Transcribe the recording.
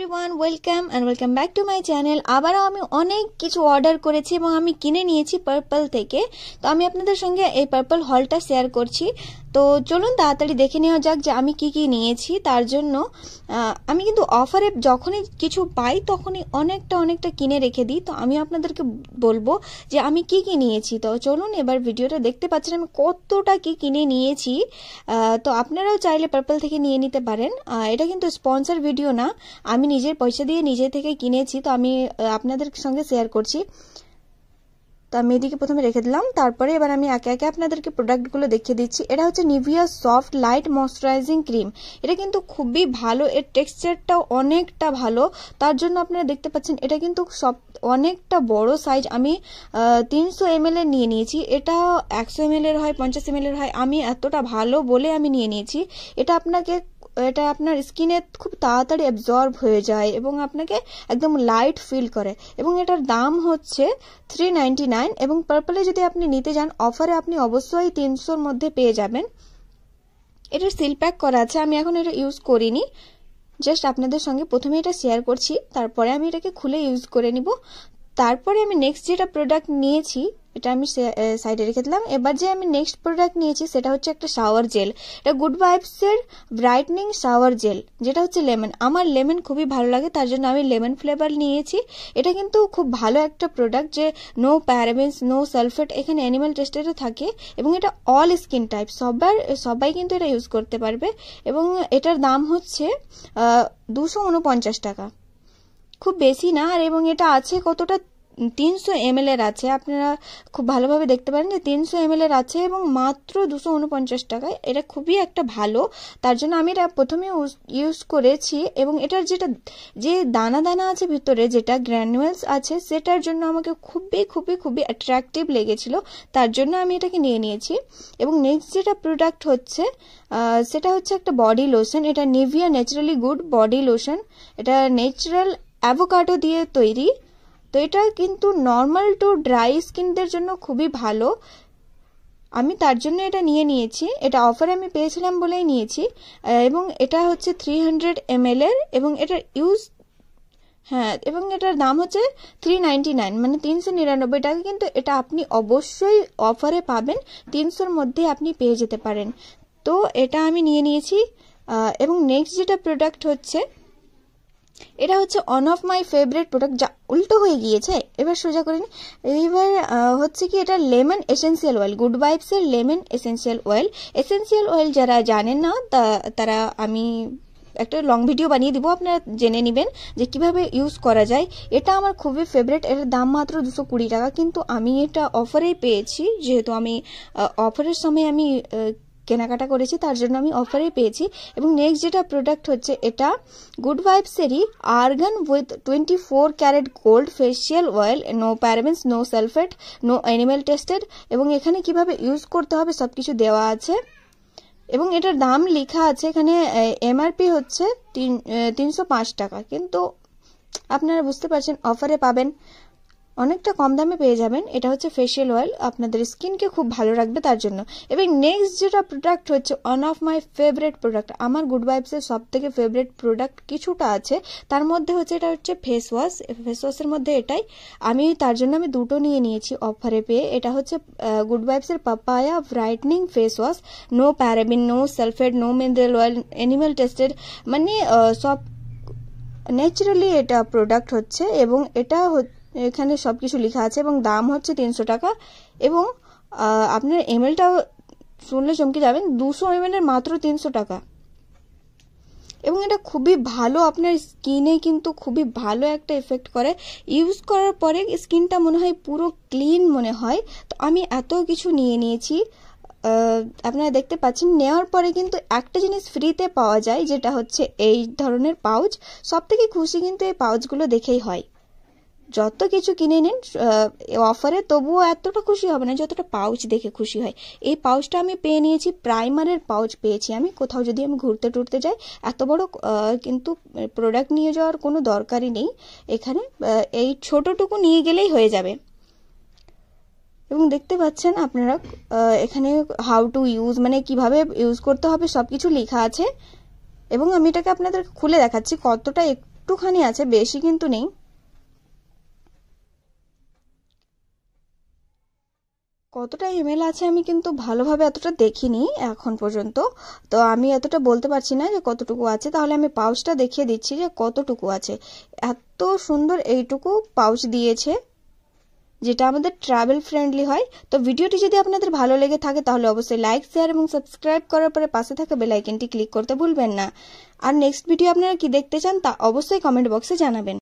everyone welcome and welcome back to my channel আবারও আমি অনেক কিছু অর্ডার করেছি এবং আমি কিনে নিয়েছি পার্পল থেকে তো আমি আপনাদের সঙ্গে এই পার্পল হলটা শেয়ার করছি তো চলুন তাড়াতাড়ি দেখে নেওয়া যাক যে আমি কি কি নিয়েছি তার জন্য আমি কিন্তু অফারে যখনই কিছু পাই তখনই অনেকটা অনেকটা কিনে রেখে দিই তো আমি আপনাদেরকে বলবো যে আমি কি কি নিয়েছি তো চলুন এবার ভিডিওটা দেখতে পাচ্ছেন আমি কতটা কি কিনে নিয়েছি তো আপনারাও চাইলে পার্পল থেকে নিয়ে নিতে পারেন এটা কিন্তু স্পন্সার ভিডিও না আমি নিজের পয়সা দিয়ে নিজে থেকে কিনেছি তো আমি আপনাদের সঙ্গে শেয়ার করছি তো আমি এদিকে প্রথমে রেখে দিলাম তারপরে এবার আমি একে একে আপনাদেরকে প্রোডাক্টগুলো দেখিয়ে দিচ্ছি এটা হচ্ছে Nivea soft light moisturizing cream এটা কিন্তু খুবই ভালো এর টেক্সচারটাও অনেকটা ভালো তার জন্য আপনারা দেখতে পাচ্ছেন এটা কিন্তু সব অনেকটা বড় সাইজ আমি তিনশো এম এর নিয়ে নিয়েছি এটা একশো এম এর হয় পঞ্চাশ এম এর হয় আমি এতটা ভালো বলে আমি নিয়ে নিয়েছি এটা আপনাকে এটা আপনার স্কিনে খুব তাড়াতাড়ি অ্যাবজর্ব হয়ে যায় এবং আপনাকে একদম লাইট ফিল করে এবং এটার দাম হচ্ছে থ্রি নাইন এবং পার্পলে যদি আপনি নিতে যান অফারে আপনি অবশ্যই তিনশোর মধ্যে পেয়ে যাবেন এটার সিল প্যাক করা আছে আমি এখন এটা ইউজ করিনি জাস্ট আপনাদের সঙ্গে প্রথমে এটা শেয়ার করছি তারপরে আমি এটাকে খুলে ইউজ করে নিব তারপরে আমি নেক্সট যেটা প্রোডাক্ট নিয়েছি এটা আমি সাইডে রেখে দিলাম এবার যে আমি নেক্সট প্রোডাক্ট নিয়েছি সেটা হচ্ছে একটা শাওয়ার জেল এটা গুড ভাইবসের ব্রাইটনিং শাওয়ার জেল যেটা হচ্ছে লেমন আমার লেমন খুবই ভালো লাগে তার জন্য আমি লেমন ফ্লেভার নিয়েছি এটা কিন্তু খুব ভালো একটা প্রোডাক্ট যে নো প্যারাবেন্স নো সালফেট এখানে অ্যানিমাল টেস্টেরও থাকে এবং এটা অল স্কিন টাইপ সবার সবাই কিন্তু এটা ইউজ করতে পারবে এবং এটার দাম হচ্ছে দুশো উনপঞ্চাশ টাকা খুব বেশি না আর এবং এটা আছে কতটা তিনশো এর আছে আপনারা খুব ভালোভাবে দেখতে পারেন যে তিনশো এর আছে এবং মাত্র দুশো উনপঞ্চাশ টাকায় এটা খুবই একটা ভালো তার জন্য আমি এটা প্রথমে ইউজ করেছি এবং এটার যেটা যে দানা দানা আছে ভিতরে যেটা গ্র্যানুয়েলস আছে সেটার জন্য আমাকে খুবই খুবই খুবই অ্যাট্রাকটিভ লেগেছিল তার জন্য আমি এটাকে নিয়ে নিয়েছি এবং নেক্সট যেটা প্রোডাক্ট হচ্ছে সেটা হচ্ছে একটা বডি লোশন এটা Nivea naturally good body lotion এটা ন্যাচারাল অ্যাভোকাডো দিয়ে তৈরি তো এটা কিন্তু নর্মাল টু ড্রাই স্কিনদের জন্য খুবই ভালো আমি তার জন্য এটা নিয়ে নিয়েছি এটা অফারে আমি পেয়েছিলাম বলেই নিয়েছি এবং এটা হচ্ছে থ্রি হান্ড্রেড এম এর এবং এটার ইউজ হ্যাঁ এবং এটার দাম হচ্ছে থ্রি নাইনটি নাইন মানে তিনশো নিরানব্বই টাকা কিন্তু এটা আপনি অবশ্যই অফারে পাবেন তিনশোর মধ্যে আপনি পেয়ে যেতে পারেন তো এটা আমি নিয়ে নিয়েছি এবং নেক্সট যেটা প্রোডাক্ট হচ্ছে এটা হচ্ছে one of my favourite product যা উল্টো হয়ে গিয়েছে এবার সোজা করে নি হচ্ছে কি এটা লেমন এসেন্সিয়াল অয়েল গুড ভাইবসের lemon essential oil essential oil যারা জানেন না তারা আমি একটা লং ভিডিও বানিয়ে দিব আপনারা জেনে নেবেন যে কিভাবে ইউজ করা যায় এটা আমার খুবই ফেভারেট এর দাম মাত্র দুশো কুড়ি টাকা কিন্তু আমি এটা অফারেই পেয়েছি যেহেতু আমি অফারের সময় আমি কেনাকাটা করেছি তার জন্য আমি অফারে পেয়েছি এবং নেক্সট যেটা প্রোডাক্ট হচ্ছে এটা গুড ভাইবসেরই argan with twenty four carat gold facial oil no parabens no sulphate no animal tested এবং এখানে কিভাবে ইউজ করতে হবে সব কিছু দেওয়া আছে এবং এটার দাম লেখা আছে এখানে এমআরপি হচ্ছে তিন তিনশো টাকা কিন্তু আপনারা বুঝতে পারছেন অফারে পাবেন অনেকটা কম দামে পেয়ে যাবেন এটা হচ্ছে ফেশিয়াল অয়েল আপনাদের স্কিনকে খুব ভালো রাখবে তার জন্য এবং নেক্সট যেটা প্রোডাক্ট হচ্ছে one of my favourite product আমার গুড ভাইবসের সব থেকে ফেভারেট প্রোডাক্ট কিছুটা আছে তার মধ্যে হচ্ছে এটা হচ্ছে ফেস ওয়াশ ফেস ওয়াশের মধ্যে এটাই আমি তার জন্য আমি দুটো নিয়ে নিয়েছি অফারে পেয়ে এটা হচ্ছে গুড ভাইবসের papaya brightening face wash no paraben no sulphate no mineral oil animal tested মানে সব ন্যাচারালি এটা প্রোডাক্ট হচ্ছে এবং এটা হচ্ছে এখানে সব কিছু লেখা আছে এবং দাম হচ্ছে তিনশো টাকা এবং আপনার এমএলটাও শুনলে চমকে যাবেন দুশো এর মাত্র তিনশো টাকা এবং এটা খুবই ভালো আপনার স্কিনে কিন্তু খুবই ভালো একটা এফেক্ট করে ইউজ করার পরে স্কিনটা মনে হয় পুরো ক্লিন মনে হয় তো আমি এত কিছু নিয়ে নিয়েছি আপনারা দেখতে পাচ্ছেন নেওয়ার পরে কিন্তু একটা জিনিস ফ্রিতে পাওয়া যায় যেটা হচ্ছে এই ধরনের পাউচ সব থেকে খুশি কিন্তু এই পাউচগুলো দেখেই হয় যত কিছু কিনে নিন অফারে তবুও এতটা খুশি হবে না যতটা পাউচ দেখে খুশি হয় এই পাউচটা আমি পেয়ে নিয়েছি প্রাইমারের পাউচ পেয়েছি আমি কোথাও যদি আমি ঘুরতে টুরতে যাই এত বড় কিন্তু প্রোডাক্ট নিয়ে যাওয়ার কোনো দরকারই নেই এখানে এই ছোটোটুকু নিয়ে গেলেই হয়ে যাবে এবং দেখতে পাচ্ছেন আপনারা এখানে হাউ টু ইউজ মানে কিভাবে ইউজ করতে হবে সব কিছু লেখা আছে এবং আমি এটাকে আপনাদের খুলে দেখাচ্ছি কতটা একটুখানি আছে বেশি কিন্তু নেই কতটা ইমেল আছে আমি কিন্তু ভালোভাবে এতটা দেখিনি এখন পর্যন্ত তো আমি এতটা বলতে পারছি না যে কতটুকু আছে তাহলে আমি পাউচটা দেখিয়ে দিচ্ছি যে কতটুকু আছে এত সুন্দর এইটুকু পাউচ দিয়েছে যেটা আমাদের ট্রাভেল ফ্রেন্ডলি হয় তো ভিডিওটি যদি আপনাদের ভালো লেগে থাকে তাহলে অবশ্যই লাইক শেয়ার এবং সাবস্ক্রাইব করার পরে পাশে থাকা বেলাইকনটি ক্লিক করতে ভুলবেন না আর নেক্সট ভিডিও আপনারা কি দেখতে চান তা অবশ্যই কমেন্ট বক্সে জানাবেন